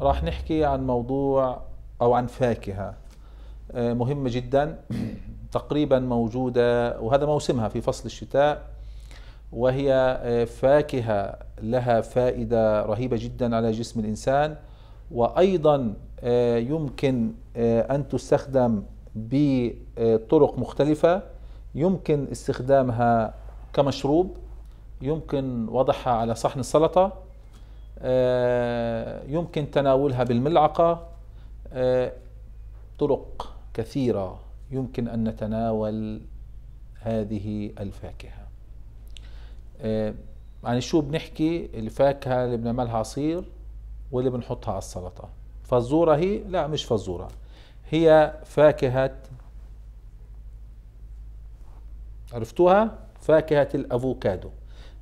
راح نحكي عن موضوع أو عن فاكهة آه، مهمة جدا تقريبا موجودة وهذا موسمها في فصل الشتاء وهي آه، فاكهة لها فائدة رهيبة جدا على جسم الإنسان وأيضا آه، يمكن أن تستخدم بطرق مختلفة يمكن استخدامها كمشروب يمكن وضعها على صحن السلطة آه، يمكن تناولها بالملعقة آه، طرق كثيرة يمكن أن نتناول هذه الفاكهة آه، عن يعني شو بنحكي الفاكهة اللي بنعملها عصير واللي بنحطها على السلطة فزورة هي لا مش فزورة هي فاكهة عرفتوها فاكهة الأفوكادو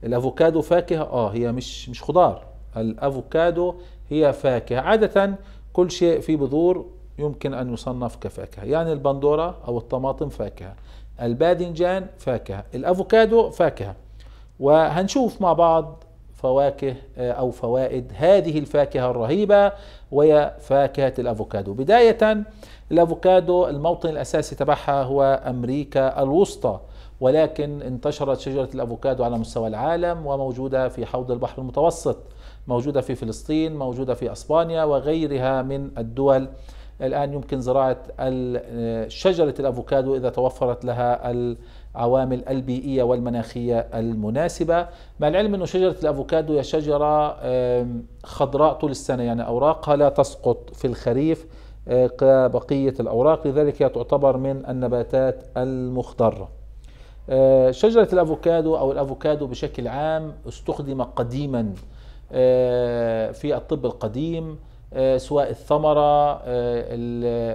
الأفوكادو فاكهة آه هي مش مش خضار الأفوكادو هي فاكهة عادة كل شيء في بذور يمكن أن يصنف كفاكهة يعني البندورة أو الطماطم فاكهة الباذنجان فاكهة الأفوكادو فاكهة وهنشوف مع بعض فواكه آه، أو فوائد هذه الفاكهة الرهيبة وهي فاكهة الأفوكادو بداية الأفوكادو الموطن الأساسي تبعها هو أمريكا الوسطى ولكن انتشرت شجرة الأفوكادو على مستوى العالم وموجودة في حوض البحر المتوسط موجودة في فلسطين موجودة في أسبانيا وغيرها من الدول الآن يمكن زراعة شجرة الأفوكادو إذا توفرت لها العوامل البيئية والمناخية المناسبة مع العلم أن شجرة الأفوكادو هي شجرة خضراء طول السنة يعني أوراقها لا تسقط في الخريف آه، كبقية الأوراق لذلك هي تعتبر من النباتات المخضرة آه، شجرة الأفوكادو أو الأفوكادو بشكل عام استخدم قديماً آه، في الطب القديم آه، سواء الثمرة آه،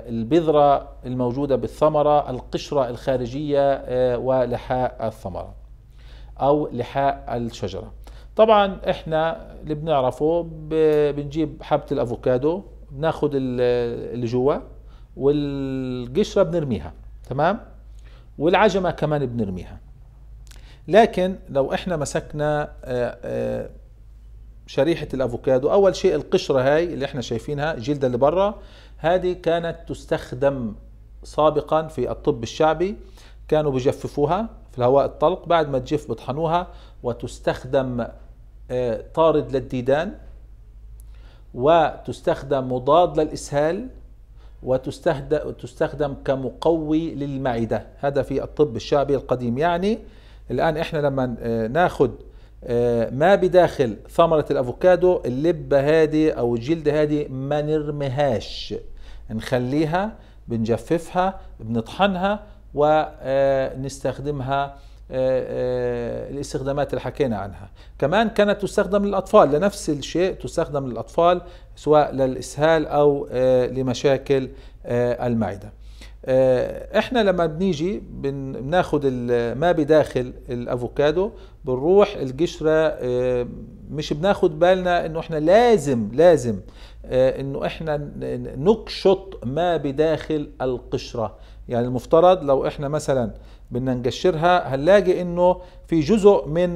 البذرة الموجودة بالثمرة القشرة الخارجية ولحاء الثمرة أو لحاء الشجرة طبعا احنا اللي بنعرفه بنجيب حبة الافوكادو بناخد اللي جوا والقشرة بنرميها تمام والعجمة كمان بنرميها لكن لو احنا مسكنا شريحة الأفوكادو أول شيء القشرة هاي اللي احنا شايفينها الجلدة اللي برا هذه كانت تستخدم سابقا في الطب الشعبي كانوا بجففوها في الهواء الطلق بعد ما تجف بطحنوها وتستخدم آه، طارد للديدان وتستخدم مضاد للإسهال وتستخدم كمقوي للمعدة هذا في الطب الشعبي القديم يعني الآن إحنا لما آه، ناخد آه، ما بداخل ثمرة الأفوكادو اللبة هذه أو الجلد هذه ما نرميهاش نخليها بنجففها بنطحنها ونستخدمها آه، آه، الاستخدامات اللي حكينا عنها كمان كانت تستخدم للأطفال لنفس الشيء تستخدم للأطفال سواء للإسهال أو لمشاكل المعدة آه، احنا لما بنيجي بناخد ما بداخل الافوكادو بنروح القشره آه، مش بناخد بالنا انه احنا لازم لازم آه، انه احنا نقشط ما بداخل القشره يعني المفترض لو احنا مثلا بدنا نقشرها هنلاقي انه في جزء من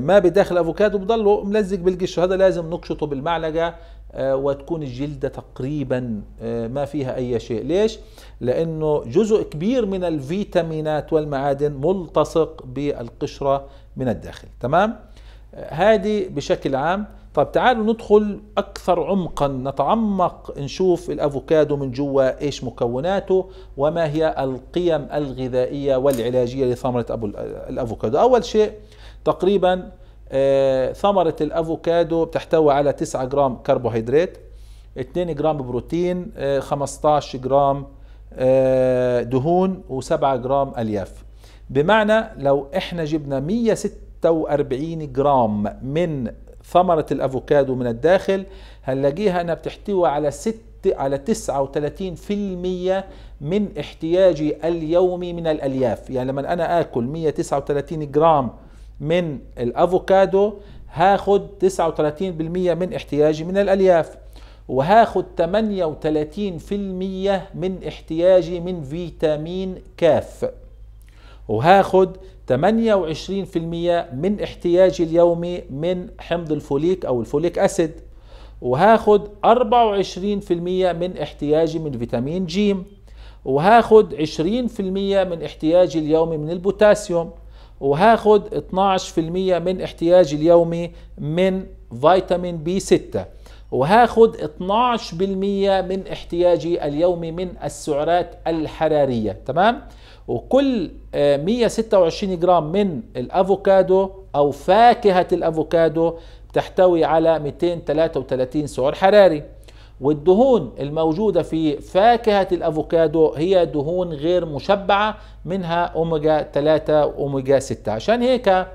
ما بداخل الافوكادو بضله ملزق بالقشره هذا لازم نقشطه بالمعلقه آه، وتكون الجلدة تقريبا آه، ما فيها أي شيء ليش؟ لأنه جزء كبير من الفيتامينات والمعادن ملتصق بالقشرة من الداخل تمام؟ آه، هذه بشكل عام طب تعالوا ندخل أكثر عمقا نتعمق نشوف الأفوكادو من جوا إيش مكوناته وما هي القيم الغذائية والعلاجية لثمرة أبو الأفوكادو أول شيء تقريبا آه، ثمرة الأفوكادو بتحتوي على 9 جرام كربوهيدرات 2 جرام بروتين 15 آه، جرام آه، دهون و7 جرام ألياف بمعنى لو احنا جبنا 146 جرام من ثمرة الأفوكادو من الداخل هنلاقيها أنها بتحتوي على 6 على 39% من احتياجي اليومي من الألياف يعني لما أنا آكل 139 جرام من الافوكادو هاخد 39% من احتياجي من الالياف وهاخد 38% من احتياجي من فيتامين كاف وهاخد 28% من احتياجي اليومي من حمض الفوليك او الفوليك اسيد وهاخد 24% من احتياجي من فيتامين جيم وهاخد 20% من احتياجي اليومي من البوتاسيوم وهاخد 12% من احتياجي اليومي من فيتامين بي 6 وهاخد 12% من احتياجي اليومي من السعرات الحرارية تمام وكل 126 آه، جرام من الافوكادو او فاكهة الافوكادو بتحتوي على 233 سعر حراري والدهون الموجودة في فاكهة الأفوكادو هي دهون غير مشبعة منها أوميجا 3 وأوميجا 6 عشان هيك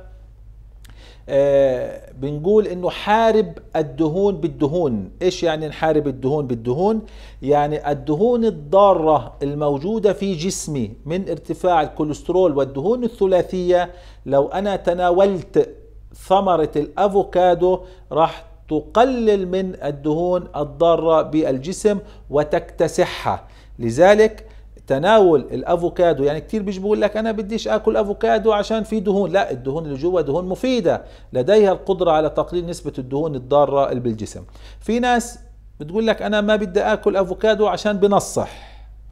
آه بنقول انه حارب الدهون بالدهون ايش يعني نحارب الدهون بالدهون يعني الدهون الضارة الموجودة في جسمي من ارتفاع الكوليسترول والدهون الثلاثية لو انا تناولت ثمرة الافوكادو راح تقلل من الدهون الضارة بالجسم وتكتسحها لذلك تناول الافوكادو يعني كثير بيجي بقول لك انا بديش اكل افوكادو عشان في دهون لا الدهون اللي جوا دهون مفيده لديها القدره على تقليل نسبه الدهون الضاره اللي بالجسم في ناس بتقول لك انا ما بدي اكل افوكادو عشان بنصح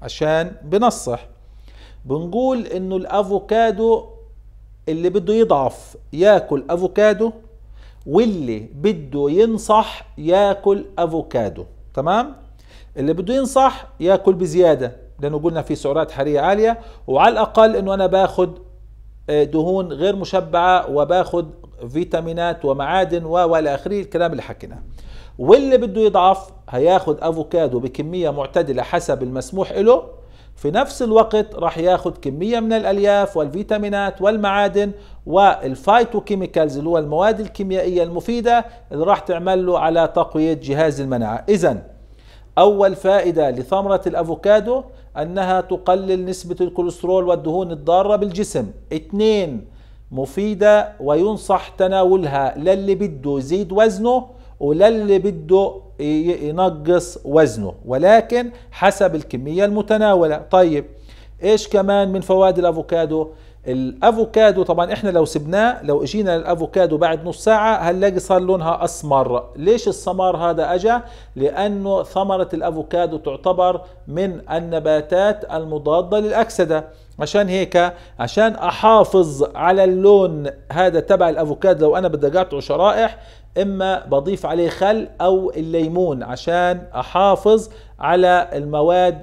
عشان بنصح بنقول انه الافوكادو اللي بده يضعف ياكل افوكادو واللي بده ينصح ياكل افوكادو تمام اللي بده ينصح ياكل بزياده لانه قلنا في سعرات حراريه عاليه وعلى الاقل انه انا باخذ آه، دهون غير مشبعه وباخذ فيتامينات ومعادن والى اخره الكلام اللي حكيناه واللي بده يضعف هياخد افوكادو بكميه معتدله حسب المسموح له في نفس الوقت راح ياخذ كميه من الالياف والفيتامينات والمعادن والفايتوكيميكالز اللي هو المواد الكيميائيه المفيده اللي راح تعمل له على تقويه جهاز المناعه اذا اول فائده لثمره الافوكادو انها تقلل نسبه الكوليسترول والدهون الضاره بالجسم اثنين مفيده وينصح تناولها للي بده يزيد وزنه وللي بده ينقص وزنه ولكن حسب الكمية المتناولة طيب ايش كمان من فوائد الافوكادو الافوكادو طبعا احنا لو سبناه لو اجينا للافوكادو بعد نص ساعه هنلاقي صار لونها اسمر ليش السمار هذا اجى لانه ثمره الافوكادو تعتبر من النباتات المضاده للاكسده عشان هيك عشان احافظ على اللون هذا تبع الافوكادو لو انا بدي اقطعه شرائح اما بضيف عليه خل او الليمون عشان احافظ على المواد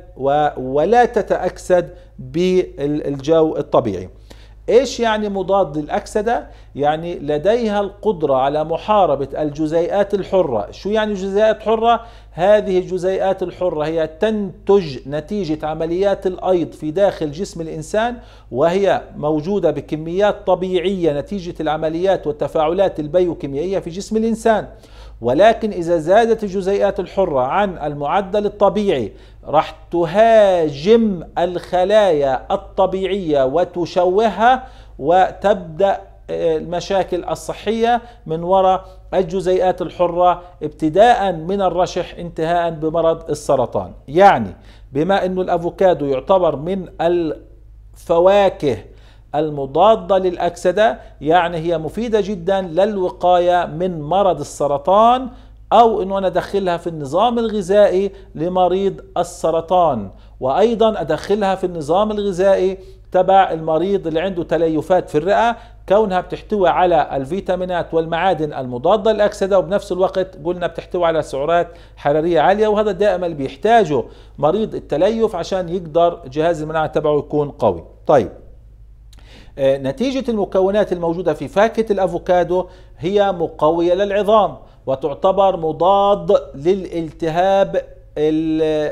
ولا تتاكسد بالجو الطبيعي ايش يعني مضاد للاكسده يعني لديها القدره على محاربه الجزيئات الحره شو يعني جزيئات حره هذه الجزيئات الحره هي تنتج نتيجه عمليات الايض في داخل جسم الانسان وهي موجوده بكميات طبيعيه نتيجه العمليات والتفاعلات البيوكيميائيه في جسم الانسان ولكن إذا زادت الجزيئات الحرة عن المعدل الطبيعي راح تهاجم الخلايا الطبيعية وتشوهها وتبدأ آه، المشاكل الصحية من وراء الجزيئات الحرة ابتداء من الرشح انتهاء بمرض السرطان يعني بما أن الأفوكادو يعتبر من الفواكه المضادة للأكسدة يعني هي مفيدة جدا للوقاية من مرض السرطان أو أنه أنا أدخلها في النظام الغذائي لمريض السرطان وأيضا أدخلها في النظام الغذائي تبع المريض اللي عنده تليفات في الرئة كونها بتحتوي على الفيتامينات والمعادن المضادة للأكسدة وبنفس الوقت قلنا بتحتوي على سعرات حرارية عالية وهذا دائما بيحتاجه مريض التليف عشان يقدر جهاز المناعة تبعه يكون قوي طيب آه، نتيجة المكونات الموجودة في فاكهة الأفوكادو هي مقوية للعظام وتعتبر مضاد للالتهاب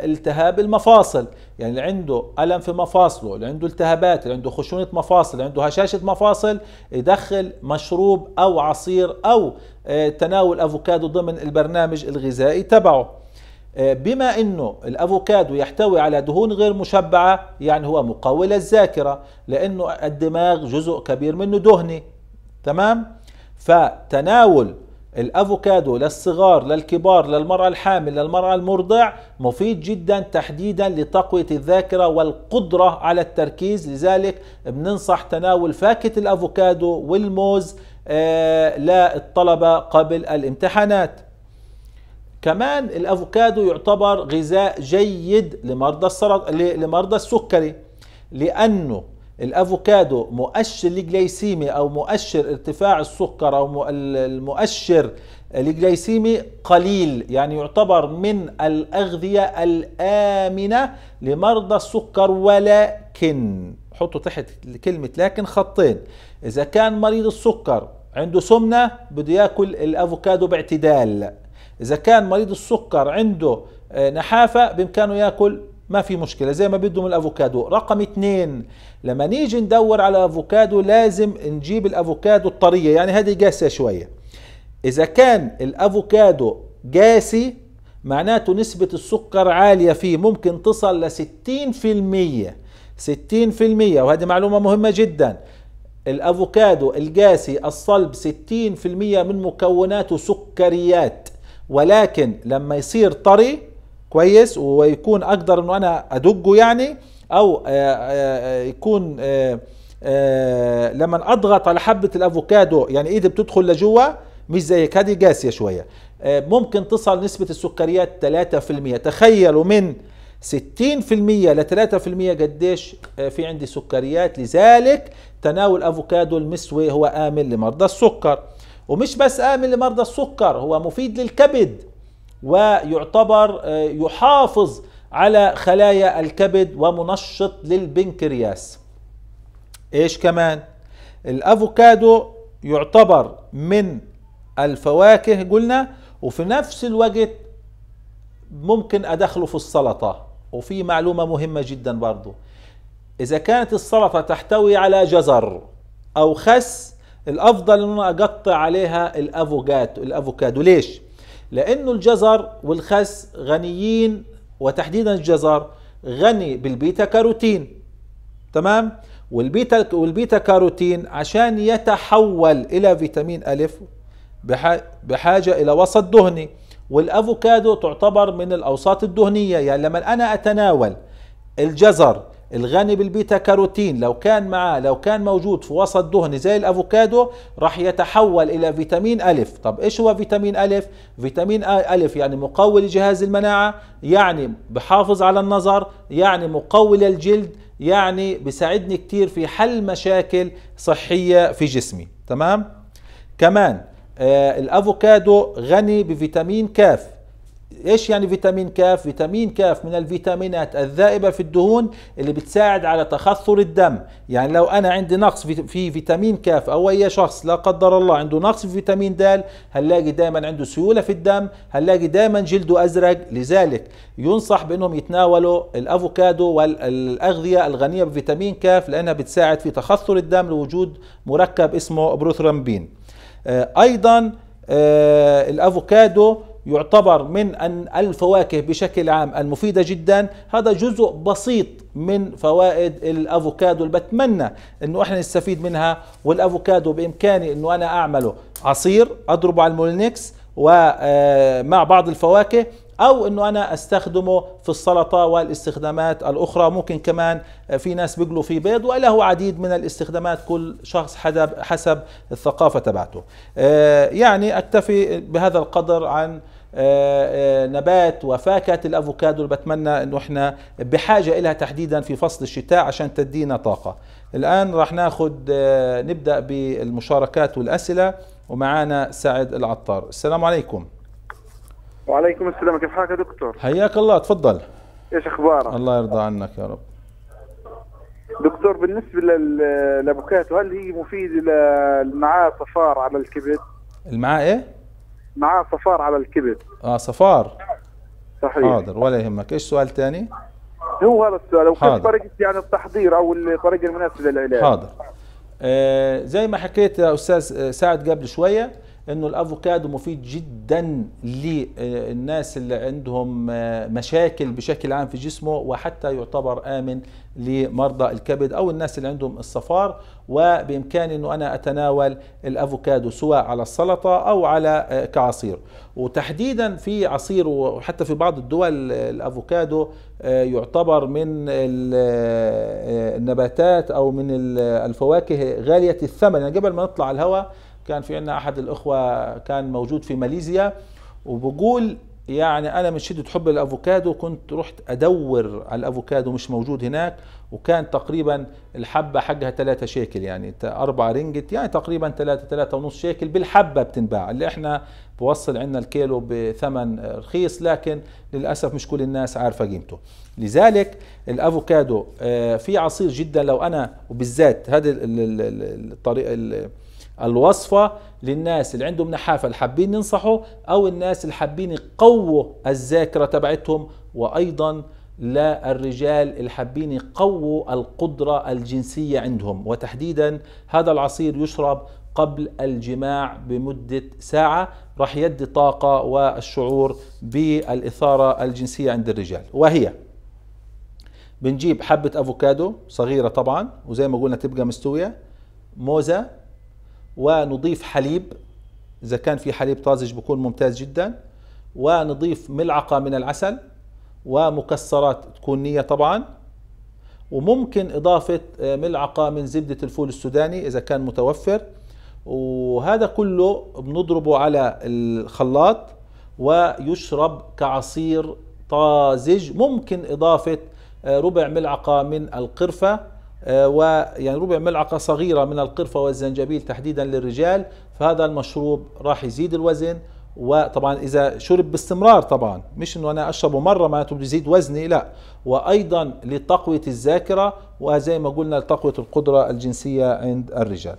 التهاب المفاصل يعني اللي عنده ألم في مفاصله اللي عنده التهابات اللي عنده خشونة مفاصل اللي عنده هشاشة مفاصل يدخل مشروب أو عصير أو آه، تناول أفوكادو ضمن البرنامج الغذائي تبعه آه، بما انه الافوكادو يحتوي على دهون غير مشبعه يعني هو مقوي للذاكره لانه الدماغ جزء كبير منه دهني تمام فتناول الافوكادو للصغار للكبار للمراه الحامل للمراه المرضع مفيد جدا تحديدا لتقويه الذاكره والقدره على التركيز لذلك بننصح تناول فاكهه الافوكادو والموز آه، للطلبه قبل الامتحانات كمان الافوكادو يعتبر غذاء جيد لمرضى السرطان لمرضى السكري لانه الافوكادو مؤشر الجليسيمي او مؤشر ارتفاع السكر او المؤشر الجليسيمي قليل يعني يعتبر من الاغذيه الامنه لمرضى السكر ولكن حطوا تحت كلمه لكن خطين اذا كان مريض السكر عنده سمنه بده ياكل الافوكادو باعتدال إذا كان مريض السكر عنده آه، نحافة بإمكانه يأكل ما في مشكلة زي ما بده من الأفوكادو رقم اثنين لما نيجي ندور على أفوكادو لازم نجيب الأفوكادو الطرية يعني هذه قاسية شوية إذا كان الأفوكادو قاسي معناته نسبة السكر عالية فيه ممكن تصل لستين في المية ستين في المية وهذه معلومة مهمة جدا الأفوكادو القاسي الصلب ستين في المية من مكوناته سكريات ولكن لما يصير طري كويس ويكون اقدر انه انا ادقه يعني او آه، آه، يكون آه، لما اضغط على حبه الافوكادو يعني ايدي بتدخل لجوا مش زي هيك هذه قاسيه شويه ممكن تصل نسبه السكريات 3% تخيلوا من 60% ل 3% قديش في عندي سكريات لذلك تناول افوكادو المسوي هو امن لمرضى السكر ومش بس آمن لمرضى السكر هو مفيد للكبد ويعتبر آه، يحافظ على خلايا الكبد ومنشط للبنكرياس ايش كمان الافوكادو يعتبر من الفواكه قلنا وفي نفس الوقت ممكن ادخله في السلطه وفي معلومه مهمه جدا برضو اذا كانت السلطه تحتوي على جزر او خس الافضل ان انا اقطع عليها الافوكادو الافوكادو ليش لانه الجزر والخس غنيين وتحديدا الجزر غني بالبيتا كاروتين تمام والبيتا والبيتا كاروتين عشان يتحول الى فيتامين الف بحاجه الى وسط دهني والافوكادو تعتبر من الاوساط الدهنيه يعني لما انا اتناول الجزر الغني بالبيتا كاروتين لو كان معاه لو كان موجود في وسط دهني زي الافوكادو راح يتحول الى فيتامين الف طب ايش هو فيتامين الف فيتامين الف يعني مقوي لجهاز المناعه يعني بحافظ على النظر يعني مقوي للجلد يعني بيساعدني كتير في حل مشاكل صحيه في جسمي تمام كمان آه الافوكادو غني بفيتامين كاف ايش يعني فيتامين كاف فيتامين كاف من الفيتامينات الذائبه في الدهون اللي بتساعد على تخثر الدم يعني لو انا عندي نقص في فيتامين كاف او اي شخص لا قدر الله عنده نقص في فيتامين د هنلاقي دائما عنده سيوله في الدم هنلاقي دائما جلده ازرق لذلك ينصح بانهم يتناولوا الافوكادو والاغذيه الغنيه بفيتامين كاف لانها بتساعد في تخثر الدم لوجود مركب اسمه بروثرامبين. آه، ايضا آه، الافوكادو يعتبر من الفواكه بشكل عام المفيدة جدا هذا جزء بسيط من فوائد الافوكادو اللي بتمنى انه احنا نستفيد منها والافوكادو بامكاني انه انا اعمله عصير اضربه على المولينكس ومع آه، بعض الفواكه او انه انا استخدمه في السلطه والاستخدامات الاخرى ممكن كمان آه، في ناس بيقلوا فيه بيض وله عديد من الاستخدامات كل شخص حسب الثقافه تبعته آه، يعني اكتفي بهذا القدر عن آه، آه، نبات وفاكهه الافوكادو اللي بتمنى انه احنا بحاجه لها تحديدا في فصل الشتاء عشان تدينا طاقه. الان راح ناخذ آه، نبدا بالمشاركات والاسئله ومعانا سعد العطار. السلام عليكم. وعليكم السلام كيف حالك يا دكتور؟ حياك الله تفضل. ايش اخبارك؟ الله يرضى عنك يا رب. دكتور بالنسبه للافوكادو هل هي مفيده للمعاه صفار على الكبد؟ المعاه ايه؟ معاه صفار على الكبد اه صفار صحيح حاضر ولا يهمك ايش سؤال ثاني هو هذا السؤال وكيف طريقه يعني التحضير او الطريقه المناسبه للعلاج حاضر آه زي ما حكيت يا استاذ آه، سعد قبل شويه انه الافوكادو مفيد جدا للناس اللي عندهم آه، مشاكل بشكل عام في جسمه وحتى يعتبر امن لمرضى الكبد او الناس اللي عندهم الصفار وبامكاني انه انا اتناول الافوكادو سواء على السلطه او على آه، كعصير وتحديدا في عصير وحتى في بعض الدول الافوكادو آه، يعتبر من النباتات او من الفواكه غاليه الثمن يعني قبل ما نطلع الهواء كان في عندنا احد الاخوه كان موجود في ماليزيا وبقول يعني انا من شده حب الافوكادو كنت رحت ادور على الافوكادو مش موجود هناك وكان تقريبا الحبه حقها 3 شيكل يعني 4 رنجت يعني تقريبا 3 3 ونص شيكل بالحبه بتنباع اللي احنا بوصل عندنا الكيلو بثمن رخيص لكن للاسف مش كل الناس عارفه قيمته لذلك الافوكادو آه، في عصير جدا لو انا وبالذات هذا الطريقه الوصفة للناس اللي عندهم نحافة اللي حابين ينصحوا أو الناس اللي حابين يقووا الذاكرة تبعتهم وأيضا للرجال اللي حابين يقووا القدرة الجنسية عندهم وتحديدا هذا العصير يشرب قبل الجماع بمدة ساعة راح يدي طاقة والشعور بالإثارة الجنسية عند الرجال وهي بنجيب حبة أفوكادو صغيرة طبعا وزي ما قلنا تبقى مستوية موزة ونضيف حليب إذا كان في حليب طازج بكون ممتاز جدا ونضيف ملعقة من العسل ومكسرات تكون نية طبعا وممكن إضافة آه، ملعقة من زبدة الفول السوداني إذا كان متوفر وهذا كله بنضربه على الخلاط ويشرب كعصير طازج ممكن إضافة آه، ربع ملعقة من القرفة آه، ويعني ربع ملعقة صغيرة من القرفة والزنجبيل تحديدا للرجال فهذا المشروب راح يزيد الوزن وطبعا اذا شرب باستمرار طبعا مش انه انا اشربه مره معناته بيزيد وزني لا وايضا لتقويه الذاكره وزي ما قلنا لتقويه القدره الجنسيه عند الرجال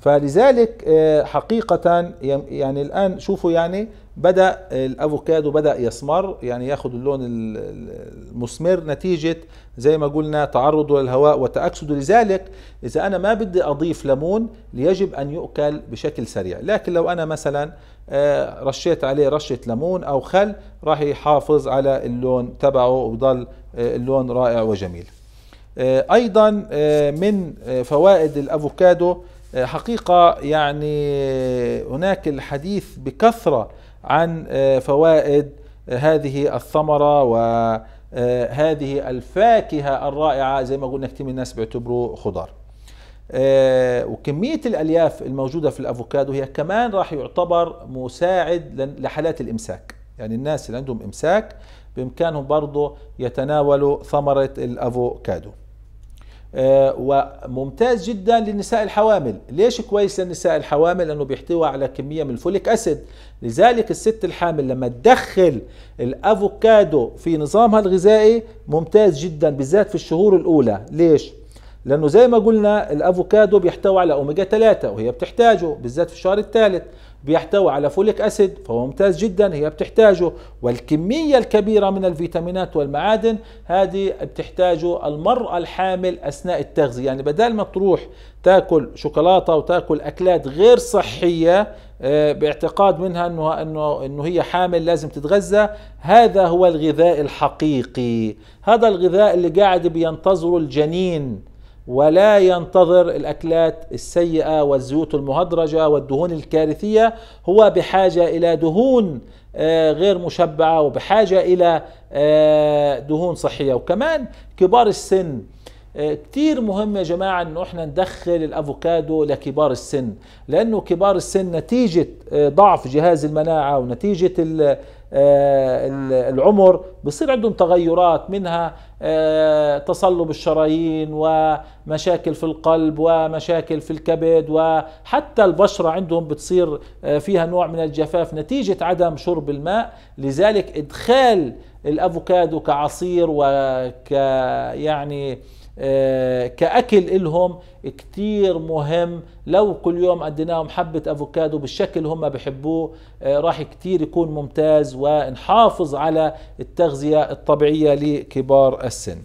فلذلك آه، حقيقة يعني الآن شوفوا يعني بدأ الأفوكادو بدأ يسمر يعني ياخد اللون المسمر نتيجة زي ما قلنا تعرضه للهواء وتأكسده لذلك إذا أنا ما بدي أضيف ليمون يجب أن يؤكل بشكل سريع لكن لو أنا مثلا آه، رشيت عليه رشة ليمون أو خل راح يحافظ على اللون تبعه ويضل آه، اللون رائع وجميل أيضا من فوائد الأفوكادو آه، حقيقة يعني هناك الحديث بكثرة عن آه، فوائد آه، هذه الثمرة وهذه الفاكهة الرائعة زي ما قلنا كثير من الناس بيعتبروا خضار وكمية الألياف الموجودة في الأفوكادو هي كمان راح يعتبر مساعد لحالات الإمساك يعني الناس اللي عندهم إمساك بإمكانهم برضه يتناولوا ثمرة الأفوكادو آه، وممتاز جدا للنساء الحوامل ليش كويس للنساء الحوامل لانه بيحتوي على كميه من الفوليك اسيد لذلك الست الحامل لما تدخل الافوكادو في نظامها الغذائي ممتاز جدا بالذات في الشهور الاولى ليش لانه زي ما قلنا الافوكادو بيحتوي على اوميجا 3 وهي بتحتاجه بالذات في الشهر الثالث بيحتوي على فوليك اسيد فهو ممتاز جدا هي بتحتاجه والكميه الكبيره من الفيتامينات والمعادن هذه بتحتاجه المراه الحامل اثناء التغذيه يعني بدل ما تروح تاكل شوكولاته وتاكل اكلات غير صحيه آه، باعتقاد منها انه انه انه هي حامل لازم تتغذى هذا هو الغذاء الحقيقي هذا الغذاء اللي قاعد بينتظره الجنين ولا ينتظر الأكلات السيئة والزيوت المهدرجة والدهون الكارثية هو بحاجة إلى دهون آه، غير مشبعة وبحاجة إلى آه، دهون صحية وكمان كبار السن آه، كتير مهم يا جماعة انه احنا ندخل الافوكادو لكبار السن لانه كبار السن نتيجة ضعف جهاز المناعة ونتيجة آه، العمر بصير عندهم تغيرات منها آه، تصلب الشرايين ومشاكل في القلب ومشاكل في الكبد وحتى البشرة عندهم بتصير آه، فيها نوع من الجفاف نتيجة عدم شرب الماء لذلك إدخال الأفوكادو كعصير وك يعني آه، كأكل إلهم كتير مهم لو كل يوم أديناهم حبة أفوكادو بالشكل هم بحبوه آه، راح كتير يكون ممتاز ونحافظ على التغذية الطبيعية لكبار السن